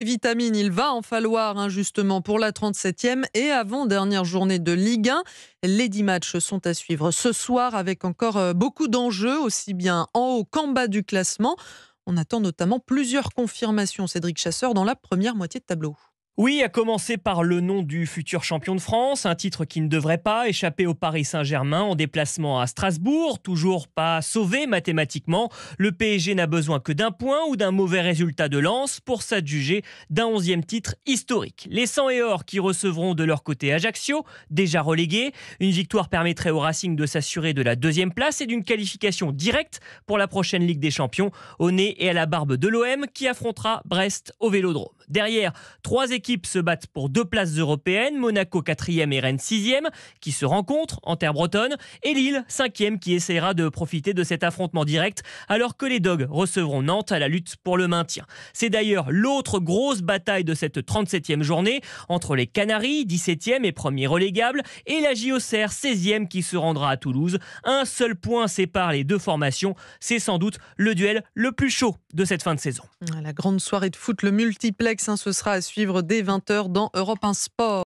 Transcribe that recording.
Vitamine, il va en falloir hein, justement pour la 37e et avant-dernière journée de Ligue 1. Les 10 matchs sont à suivre ce soir avec encore euh, beaucoup d'enjeux, aussi bien en haut qu'en bas du classement. On attend notamment plusieurs confirmations, Cédric Chasseur, dans la première moitié de tableau. Oui, à commencer par le nom du futur champion de France, un titre qui ne devrait pas échapper au Paris Saint-Germain en déplacement à Strasbourg, toujours pas sauvé mathématiquement. Le PSG n'a besoin que d'un point ou d'un mauvais résultat de lance pour s'adjuger d'un onzième titre historique. Les 100 et or qui recevront de leur côté Ajaccio, déjà relégué, une victoire permettrait au Racing de s'assurer de la deuxième place et d'une qualification directe pour la prochaine Ligue des Champions, au nez et à la barbe de l'OM qui affrontera Brest au Vélodrome. Derrière, trois équipes se battent pour deux places européennes, Monaco 4e et Rennes 6e, qui se rencontrent en terre bretonne, et Lille 5e, qui essaiera de profiter de cet affrontement direct, alors que les Dogs recevront Nantes à la lutte pour le maintien. C'est d'ailleurs l'autre grosse bataille de cette 37e journée, entre les Canaries, 17e et premier relégable, et la JOCR 16e qui se rendra à Toulouse. Un seul point sépare les deux formations, c'est sans doute le duel le plus chaud de cette fin de saison. La grande soirée de foot, le multiplex, hein, ce sera à suivre dès 20h dans Europe 1 Sport.